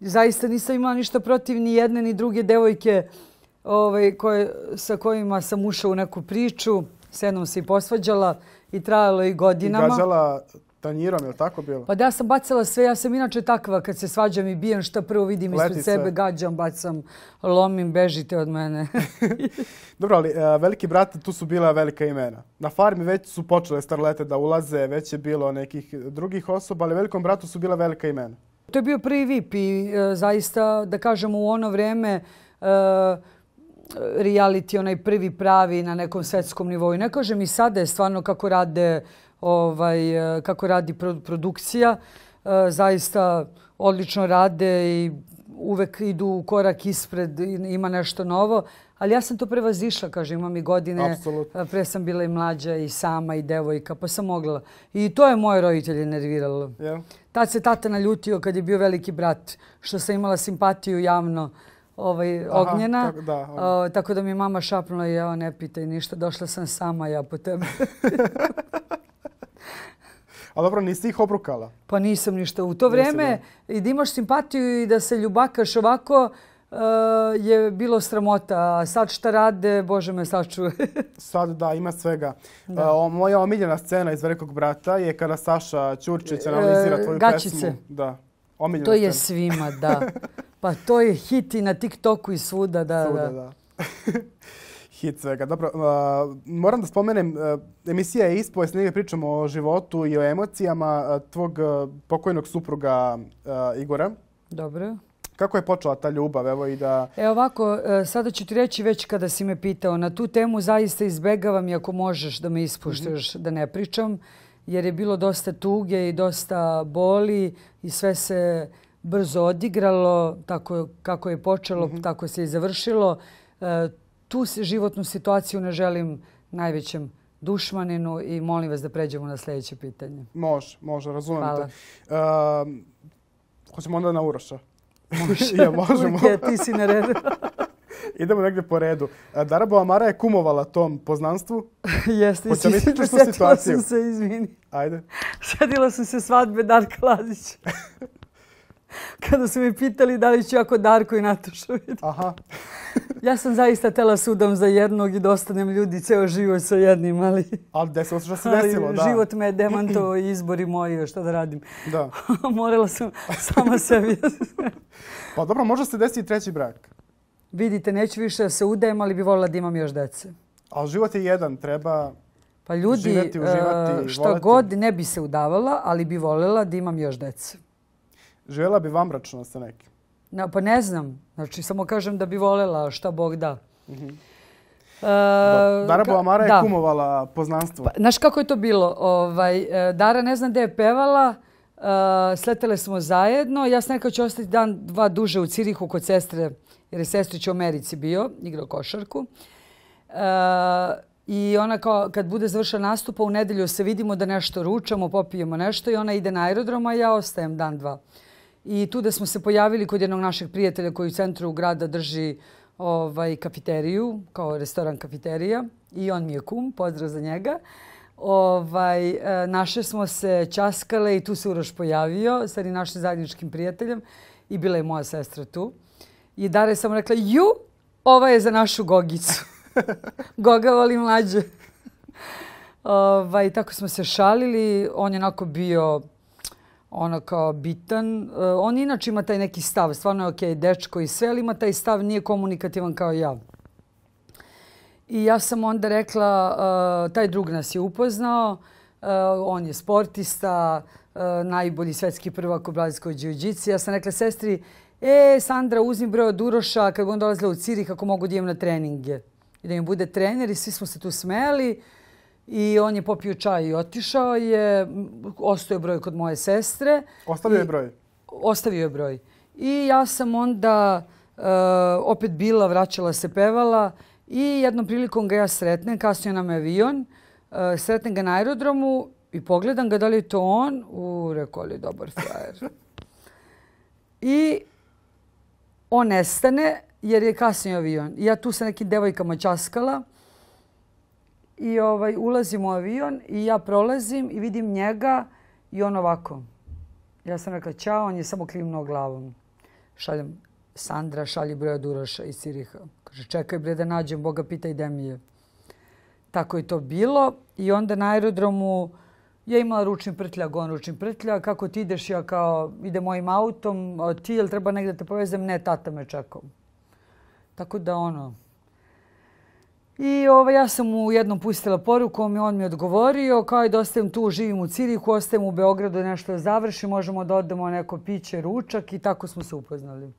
zaista nisam imala ništa protiv ni jedne ni druge devojke ovaj, koje, sa kojima sam ušla u neku priču. S jednom se i posvađala i trajalo i godinama. I gazala tanjirom, je li tako bilo? Pa da, ja sam bacila sve. Ja sam inače takva kad se svađam i bijem šta prvo vidim Letice. ispred sebe, gađam, bacam, lomim, bežite od mene. Dobro, ali e, veliki brat, tu su bila velika imena. Na farmi već su počele starlete da ulaze, već je bilo nekih drugih osoba, ali velikom bratu su bila velika imena. To je bio prvi VIP i e, zaista, da kažemo, u ono vreme e, reality, onaj prvi pravi na nekom svetskom nivou. Ne kažem i sada je stvarno kako rade ovaj, e, kako radi produkcija. E, zaista odlično rade i uvek idu u korak ispred, ima nešto novo. Ali ja sam to prevazišla, kaže, imam i godine. Absolutno. Pre sam bila i mlađa i sama i devojka, pa sam mogla. I to je moje roditelje nerviralo. Yeah. Tad se tata naljutio kad je bio veliki brat, što sam imala simpatiju javno ovaj, Aha, ognjena. Tako da, ovaj. o, tako da mi mama šapnula, ja, ne pitaj ništa, došla sam sama ja po tebe. A dobro, nisi ih obrukala? Pa nisam ništa. U to vreme da. i da imaš simpatiju i da se ljubakaš ovako uh, je bilo sramota. A sad šta rade, Bože me sačuje. sad da, ima svega. Da. Uh, moja omiljena scena iz Velikog brata je kada Saša Ćurčić e, analizira tvoju Gačice. pesmu. Gačice. Da. Omiljena to scena. je svima, da. Pa to je hit i na TikToku i svuda. Da, svuda, da. da. hit svega. Dobro, uh, moram da spomenem, uh, emisija je ispovest, negdje pričamo o životu i o emocijama uh, tvog pokojnog supruga Igora. Dobro. Kako je počela ta ljubav? Evo i da... E ovako, e, sada ću ti reći već kada si me pitao. Na tu temu zaista izbegavam i ako možeš da me ispuštaš mm -hmm. da ne pričam, jer je bilo dosta tuge i dosta boli i sve se brzo odigralo, tako kako je počelo, mm -hmm. tako se i završilo. E, tu životnu situaciju ne želim najvećem dušmaninu i molim vas da pređemo na sljedeće pitanje. Može, može, razumem Hvala. te. Ehm, uh, hoćemo onda na Uroša. Može. ja, možemo. Uvijek ti si na redu. Idemo negdje po redu. E, Dara Boamara je kumovala tom poznanstvu. Jeste, Hoće li sjetila situaciju? sam se, izvini. Ajde. Sjetila sam se svadbe Darka Lazića. kada su me pitali da li ću ja kod Darko i vidjeti. Aha. ja sam zaista tela sudom za jednog i dostanem da ljudi ceo život sa jednim, ali... Ali desilo se što se desilo, da. Život me demantovao i izbori moji, šta da radim. Da. Morala sam sama sebi. Da- pa dobro, možda se desi i treći brak. Vidite, neću više da se udajem, ali bi volila da imam još dece. Ali život je jedan, treba... Pa ljudi, živjeti, uživati, eh, šta voleti. god, ne bi se udavala, ali bi voljela da imam još dece. Žela bi vam račno sa nekim. No, pa ne znam. Znači, samo kažem da bi volela šta Bog da. Mm -hmm. Uh, Dara Boamara je da. kumovala poznanstvo. Pa, znaš kako je to bilo? Ovaj, e, Dara ne znam gde je pevala, uh, sletele smo zajedno. Ja sam nekao ću ostati dan, dva duže u Cirihu kod sestre, jer je sestrić u Americi bio, igrao košarku. Uh, I ona kao, kad bude završen nastupa, u nedelju se vidimo da nešto ručamo, popijemo nešto i ona ide na aerodroma, a ja ostajem dan, dva i tu da smo se pojavili kod jednog našeg prijatelja koji u centru grada drži ovaj, kafeteriju, kao restoran kafeterija i on mi je kum, pozdrav za njega. Ovaj, e, naše smo se časkale i tu se Uroš pojavio sa našim zajedničkim prijateljem i bila je moja sestra tu. I Dara je samo rekla, ju, ova je za našu Gogicu. Goga voli mlađe. ovaj, tako smo se šalili, on je onako bio ono kao bitan. E, on inače ima taj neki stav, stvarno je okej, okay, dečko i sve, ali ima taj stav, nije komunikativan kao ja. I ja sam onda rekla, e, taj drug nas je upoznao, e, on je sportista, najbolji svetski prvak u brazilskoj džiuđici. Ja sam rekla sestri, e, Sandra, uzmi broj od Uroša kad on dolazila u Cirih, kako mogu da idem na treninge. I da im bude trener i svi smo se tu smeli. Uh, I on je popio čaj i otišao je, ostao je broj kod moje sestre. Ostavio je broj? Ostavio je broj. I ja sam onda uh, opet bila, vraćala se, pevala i jednom prilikom ga ja sretnem, kasnije nam avion, uh, sretnem ga na aerodromu i pogledam ga da li je to on. U, rekao li dobar frajer. I on nestane jer je kasnije avion. I ja tu sa nekim devojkama časkala i ovaj, ulazim u avion i ja prolazim i vidim njega i on ovako. Ja sam rekla čao, on je samo klimnuo glavom. Šaljem Sandra, šalji broja Duraša iz Siriha. Kaže, čekaj bre da nađem, Boga pitaj gde mi je. Tako je to bilo i onda na aerodromu ja imala ručni prtljak, on ručni prtljak. Kako ti ideš, ja kao idem mojim autom, ti jel treba negde da te povezem? Ne, tata me čekao. Tako da ono, I ovaj, ja sam mu jednom pustila porukom i on mi odgovorio kao i da ostajem tu, živim u Ciriku, ostajem u Beogradu, nešto da završim, možemo da odemo neko piće, ručak i tako smo se upoznali.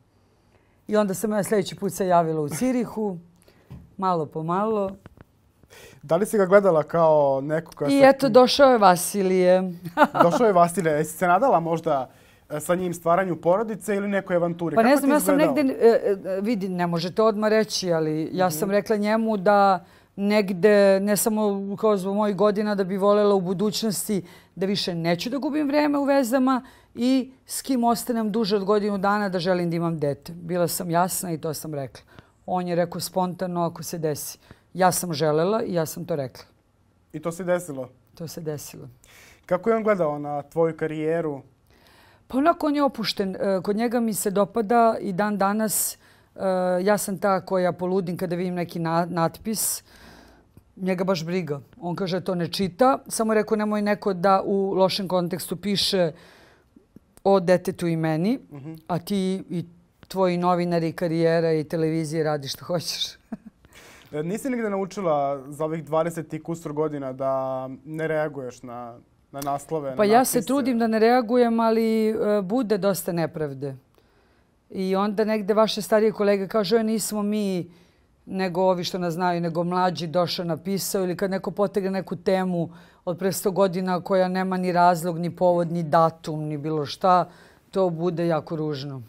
I onda sam ja sljedeći put se javila u Cirihu, malo po malo. Da li si ga gledala kao neko koja... I eto, došao je Vasilije. došao je Vasilije. Jesi se nadala možda E, sa njim stvaranju porodice ili nekoj avanturi? Pa ne znam, ja sam negde, e, e, vidi, ne možete odmah reći, ali ja mhm. sam rekla njemu da negde, ne samo kao zbog mojih godina, da bi volela u budućnosti da više neću da gubim vreme u vezama i s kim ostanem duže od godinu dana da želim da imam dete. Bila sam jasna i to sam rekla. On je rekao spontano ako se desi. Ja sam želela i ja sam to rekla. I to se desilo? To se desilo. Kako je on gledao na tvoju karijeru, Pa onako on je opušten. E, kod njega mi se dopada i dan danas e, ja sam ta koja poludim kada vidim neki natpis. Njega baš briga. On kaže to ne čita. Samo rekao nemoj neko da u lošem kontekstu piše o detetu i meni, a ti i tvoji novinari, karijera i televizije radi što hoćeš. E, nisi nigde naučila za ovih 20 i kusur godina da ne reaguješ na na naslove? Pa na ja se trudim da ne reagujem, ali e, bude dosta nepravde. I onda negde vaše starije kolege kažu, e, nismo mi nego ovi što nas znaju, nego mlađi došao napisao ili kad neko potegne neku temu od pre 100 godina koja nema ni razlog, ni povod, ni datum, ni bilo šta, to bude jako ružno.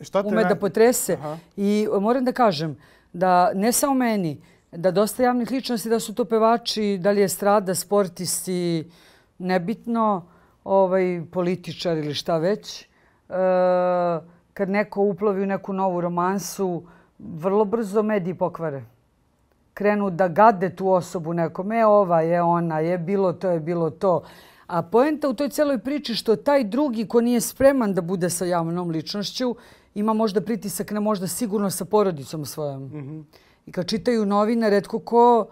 Šta te Ume ne... da potrese. Aha. I e, moram da kažem da ne samo meni, da dosta javnih ličnosti da su to pevači, da li je strada, sportisti, nebitno, ovaj, političar ili šta već, e, kad neko uplovi u neku novu romansu, vrlo brzo mediji pokvare. Krenu da gade tu osobu nekom, je ova, je ona, je bilo to, je bilo to. A poenta u toj celoj priči što taj drugi ko nije spreman da bude sa javnom ličnošću, ima možda pritisak na možda sigurno sa porodicom svojom. Mm -hmm. I kad čitaju novine, redko ko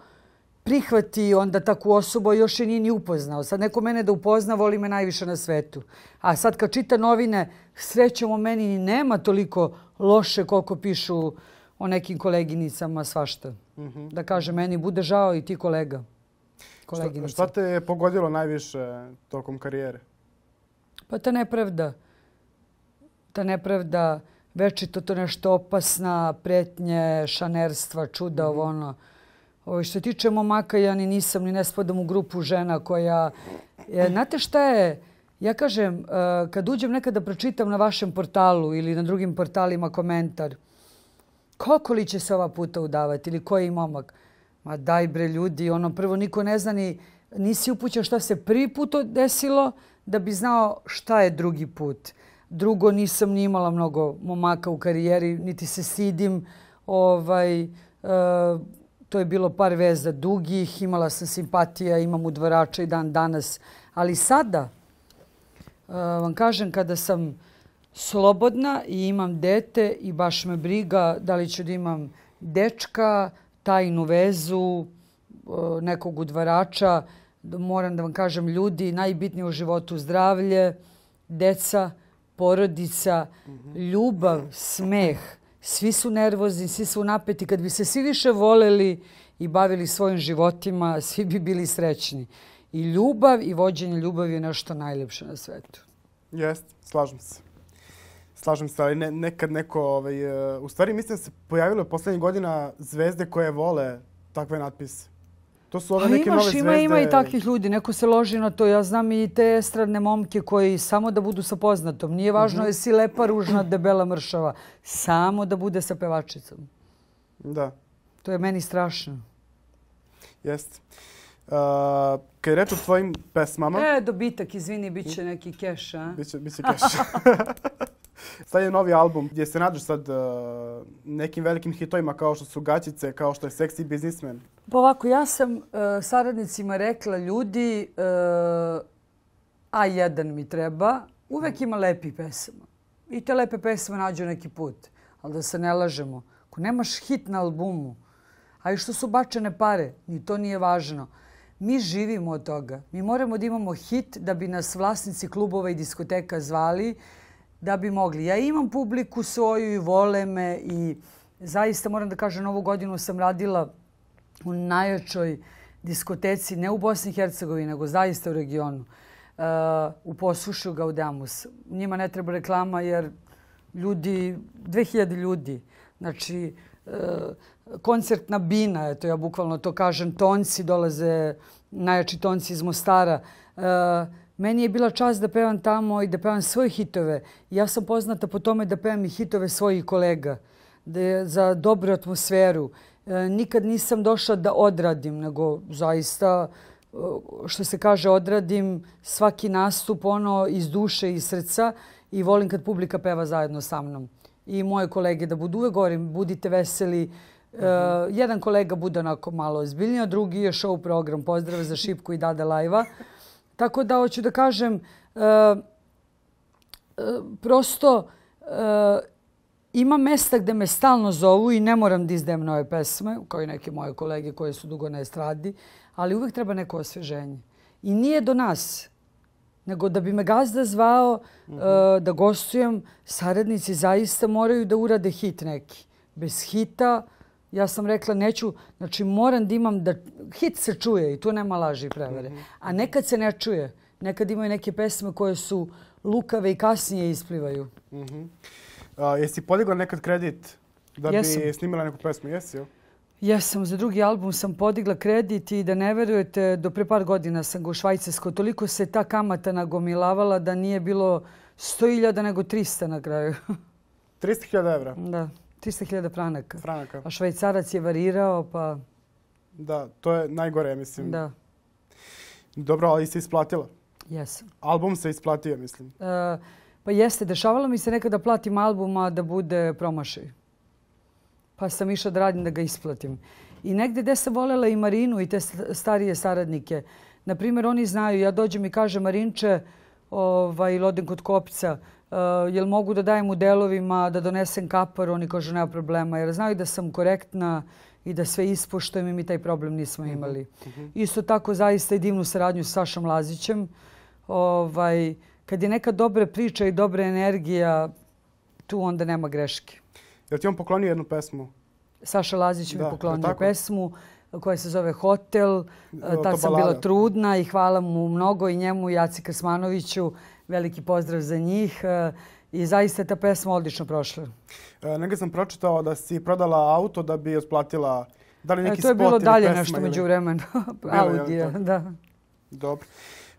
prihvati onda takvu osobu, još je nije ni upoznao. Sad neko mene da upozna, voli me najviše na svetu. A sad kad čita novine, srećom o meni nema toliko loše koliko pišu o nekim koleginicama svašta. Mm -hmm. Da kaže, meni bude žao i ti kolega. Šta, šta te je pogodilo najviše tokom karijere? Pa ta nepravda. Ta nepravda, večito to nešto opasna, pretnje, šanerstva, čuda, mm -hmm. ovo ono što tiče momaka, ja ni nisam, ni ne spadam u grupu žena koja... E, znate šta je? Ja kažem, e, kad uđem nekada da pročitam na vašem portalu ili na drugim portalima komentar, koliko li će se ova puta udavati ili koji momak? Ma daj bre ljudi, ono prvo niko ne zna ni, nisi upućen šta se prvi put desilo da bi znao šta je drugi put. Drugo, nisam ni imala mnogo momaka u karijeri, niti se sidim. Ovaj, e, to je bilo par veza dugih, imala sam simpatija, imam udvarača i dan danas. Ali sada, uh, vam kažem, kada sam slobodna i imam dete i baš me briga da li ću da imam dečka, tajnu vezu, eh, nekog udvarača, da moram da vam kažem, ljudi, najbitnije u životu zdravlje, deca, porodica, mhm. ljubav, smeh, svi su nervozni, svi su napeti. Kad bi se svi više voleli i bavili svojim životima, svi bi bili srećni. I ljubav i vođenje ljubavi je nešto najlepše na svetu. Jeste, slažem se. Slažem se, ali ne, nekad neko... Ovaj, eh, u stvari, mislim da se pojavilo poslednjih godina zvezde koje vole takve natpise. To su ove pa neke imaš, nove zvezde. Ima, ima i takvih ljudi. Neko se loži na to. Ja znam i te estradne momke koji samo da budu sa poznatom. Nije važno mm -hmm. jesi lepa, ružna, debela, mršava. Samo da bude sa pevačicom. Da. To je meni strašno. Jeste. Uh, kaj reč o tvojim pesmama... E, dobitak, izvini, bit će neki keš, a? Biće, biće keš. sad je novi album gdje se nadaš sad uh, nekim velikim hitovima kao što su Gaćice, kao što je Sexy Businessman. Pa ovako, ja sam uh, saradnicima rekla ljudi uh, a jedan mi treba. Uvek ima lepi pesama. I te lepe pesme nađu neki put. Ali da se ne lažemo, ako nemaš hit na albumu, a i što su bačene pare, ni to nije važno. Mi živimo od toga. Mi moramo da imamo hit da bi nas vlasnici klubova i diskoteka zvali da bi mogli. Ja imam publiku svoju i vole me i zaista moram da kažem, ovu godinu sam radila u najjačoj diskoteci, ne u Bosni i Hercegovini, nego zaista u regionu. Uh, u Posušu, Gaudamus. Njima ne treba reklama jer ljudi, 2000 ljudi, znači uh, koncertna bina, eto ja bukvalno to kažem, tonci dolaze, najjači tonci iz Mostara, uh, Meni je bila čast da pevam tamo i da pevam svoje hitove. Ja sam poznata po tome da pevam i hitove svojih kolega da za dobru atmosferu. E, nikad nisam došla da odradim, nego zaista, e, što se kaže, odradim svaki nastup ono iz duše i srca i volim kad publika peva zajedno sa mnom. I moje kolege da budu uvek govorim, budite veseli, e, jedan kolega bude onako malo ozbiljniji, a drugi je show program. Pozdrav za Šipku i Dada Lajva. Tako da hoću da kažem, e, e, prosto e, ima mesta gde me stalno zovu i ne moram da izdajem nove pesme, kao i neke moje kolege koje su dugo na estradi, ali uvek treba neko osveženje. I nije do nas, nego da bi me gazda zvao mm -hmm. da gostujem, saradnici zaista moraju da urade hit neki. Bez hita Ja sam rekla neću, znači moram da imam da hit se čuje i tu nema laži i prevare. Mhm. A nekad se ne čuje. Nekad imaju neke pesme koje su lukave i kasnije isplivaju. Uh mhm. -huh. A, jesi podigla nekad kredit da Jesam. bi snimila neku pesmu? Jesi, jo? Jesam, za drugi album sam podigla kredit i da ne verujete, do pre par godina sam ga u Švajcarskoj. Toliko se ta kamata nagomilavala da nije bilo 100.000 nego 300 na kraju. 300.000 evra? Da. 300.000 franaka. franaka. A švajcarac je varirao, pa... Da, to je najgore, mislim. Da. Dobro, ali se isplatila. Jesam. Album se isplatio, mislim. E, pa jeste, dešavalo mi se nekada da platim albuma da bude promašaj. Pa sam išla da radim da ga isplatim. I negde gde sam volela i Marinu i te starije saradnike. Naprimer, oni znaju, ja dođem i kažem Marinče, ovaj, lodim kod kopca, Uh, jel mogu da dajem u delovima, da donesem kapar, oni kažu nema problema, jer znaju da sam korektna i da sve ispoštujem i mi taj problem nismo mhm, imali. Mm -hmm. Isto tako zaista i divnu saradnju s Sašom Lazićem. Ovaj, kad je neka dobra priča i dobra energija, tu onda nema greške. Jel ti on poklonio jednu pesmu? Saša Lazić da, mi poklonio pesmu koja se zove Hotel. E, Tad sam bila trudna i hvala mu mnogo i njemu i Jaci Krsmanoviću veliki pozdrav za njih. E, I zaista je ta pesma odlično prošla. E, Nega sam pročitao da si prodala auto da bi osplatila... Da li e, neki e, to je bilo dalje nešto među vremena. Audija, da. Dobro.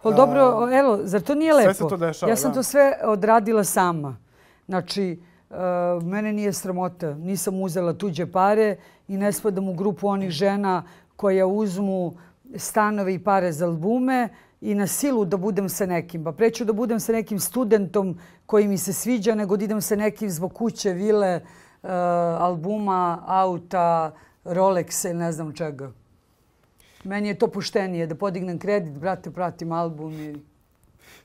O, dobro, evo, zar to nije lepo? Sve se to dešava, Ja sam da. to sve odradila sama. Znači, uh, mene nije sramota. Nisam uzela tuđe pare i ne spadam u grupu onih žena koja uzmu stanove i pare za albume, i na silu da budem sa nekim. Pa preću da budem sa nekim studentom koji mi se sviđa nego da idem sa nekim zbog kuće, vile, uh, albuma, auta, Rolexe, ne znam čega. Meni je to puštenije da podignem kredit, brate, pratim album i...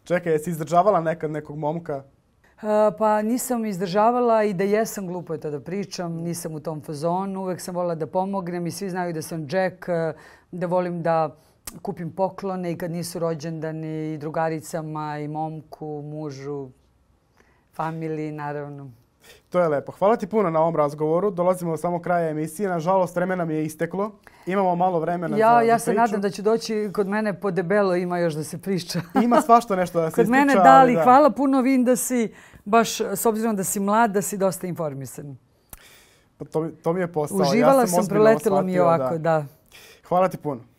Čekaj, jesi izdržavala nekad nekog momka? Uh, pa nisam izdržavala i da jesam glupo je to da pričam, nisam u tom fazonu, uvek sam volila da pomognem i svi znaju da sam Jack, e, da volim da kupim poklone i kad nisu rođendani i drugaricama i momku, mužu, familiji naravno. To je lepo. Hvala ti puno na ovom razgovoru. Dolazimo do samo kraja emisije. Nažalost, vreme nam je isteklo. Imamo malo vremena ja, za, Ja se priču. nadam da će doći kod mene po debelo ima još da se priča. Ima svašta nešto da se kod ističa. Kod mene dali. Da. Hvala puno vidim da si, baš s obzirom da si mlad, da si dosta informisan. Pa to, to mi je postao. Uživala ja sam, sam preletela mi ovako, da. da. Hvala ti puno.